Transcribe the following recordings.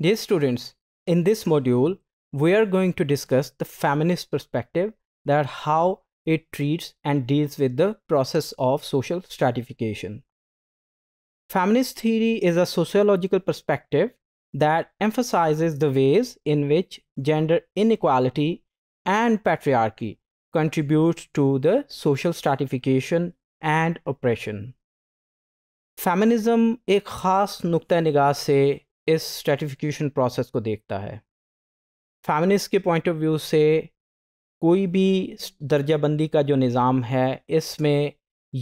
Dear students, in this module, we are going to discuss the feminist perspective that how it treats and deals with the process of social stratification. Feminist theory is a sociological perspective that emphasizes the ways in which gender inequality and patriarchy contribute to the social stratification and oppression. Feminism एक ख़ास नुक़ नगाह इस stratification process को देखता है फैमिनिस्ट के point of view से कोई भी दर्जाबंदी का जो निज़ाम है इसमें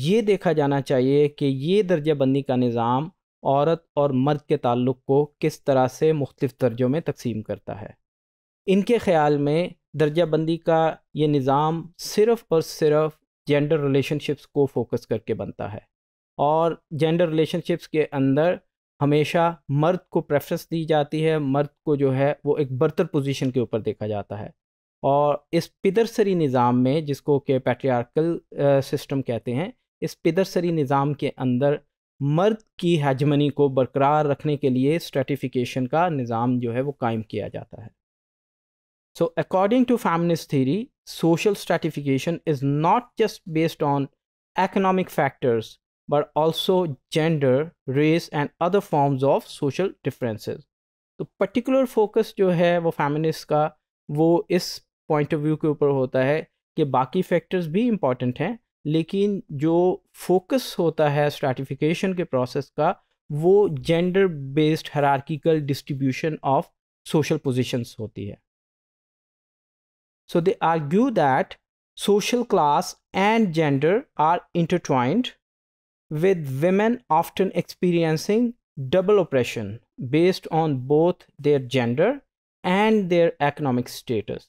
ये देखा जाना चाहिए कि ये दर्जाबंदी का निज़ाम औरत और मर्द के ताल्लुक़ को किस तरह से मुख्तफ दर्जों में तकसीम करता है इनके ख्याल में दर्जाबंदी का ये निज़ाम सिर्फ़ और सिर्फ जेंडर रिलेशनशिप्स को फोकस करके बनता है और जेंडर रिलेशनशिप्स के अंदर हमेशा मर्द को प्रेफरेंस दी जाती है मर्द को जो है वो एक बर्तर पोजीशन के ऊपर देखा जाता है और इस पिदरसरी निज़ाम में जिसको के पैट्रियार्कल सिस्टम कहते हैं इस पिदरसरी निज़ाम के अंदर मर्द की हजमनी को बरकरार रखने के लिए स्ट्रेटिफिकेशन का निज़ाम जो है वो कायम किया जाता है so according to feminist theory social stratification is not just based on economic factors but also gender race and other forms of social differences तो पर्टिकुलर फोकस जो है वो फैमिनिस्ट का वो इस पॉइंट ऑफ व्यू के ऊपर होता है कि बाकी फैक्टर्स भी इम्पॉर्टेंट हैं लेकिन जो फोकस होता है स्ट्रेटिफिकेशन के प्रोसेस का वो gender based hierarchical distribution of social positions होती है so they argue that social class and gender are intertwined with women often experiencing double oppression based on both their gender and their economic status.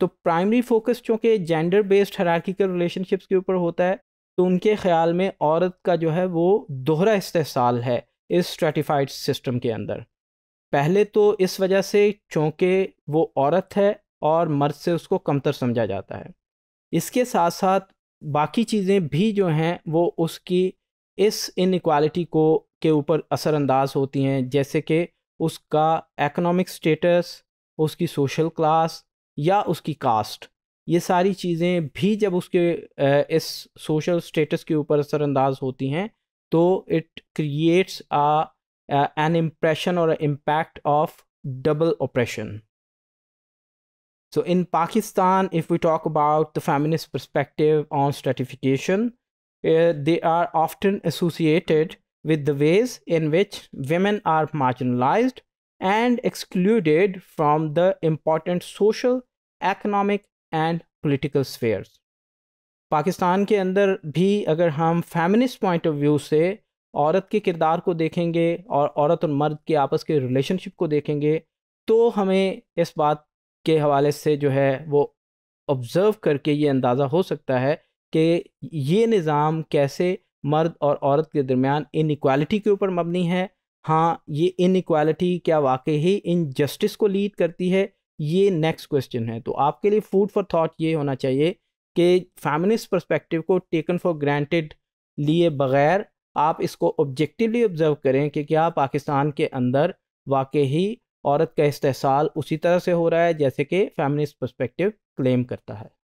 तो primary focus चूँकि gender based hierarchical relationships के ऊपर होता है तो उनके ख्याल में औरत का जो है वो दोहरा इस्तेसाल है इस स्ट्रेटिफाइड सिस्टम के अंदर पहले तो इस वजह से चूँकि वो औरत है और मर्द से उसको कमतर समझा जाता है इसके साथ साथ बाकी चीज़ें भी जो हैं वो उसकी इस इनक्वालिटी को के ऊपर असरानंदाज होती हैं जैसे कि उसका एकनॉमिक स्टेटस उसकी सोशल क्लास या उसकी कास्ट ये सारी चीज़ें भी जब उसके इस सोशल स्टेटस के ऊपर असरानंदाज होती हैं तो it creates an impression or impact of double oppression so in Pakistan if we talk about the feminist perspective on stratification uh, they are often associated with the ways in which women are marginalized and excluded from the important social, economic and political spheres. Pakistan के अंदर भी अगर हम feminist point of view से औरत के किरदार को देखेंगे और औरत और मर्द के आपस के रिलेशनशिप को देखेंगे तो हमें इस बात के हवाले से जो है वो ऑब्ज़र्व करके ये अंदाज़ा हो सकता है कि ये निज़ाम कैसे मर्द और औरत के दरमियान इनक्वालिटी के ऊपर मबनी है हाँ ये इनक्वालिटी क्या वाकई ही इनजस्टिस को लीड करती है ये नेक्स्ट क्वेश्चन है तो आपके लिए फूड फॉर थॉट ये होना चाहिए कि फैमिलिस्ट परस्पेक्टिव को टेकन फॉर ग्रांटेड लिए बगैर आप इसको ऑब्जेक्टिवली ऑब्जर्व करें कि क्या पाकिस्तान के अंदर वाकई ही औरत का इस्तेसाल उसी तरह से हो रहा है जैसे कि फैमिलिस्ट परस्पेक्टिव क्लेम करता है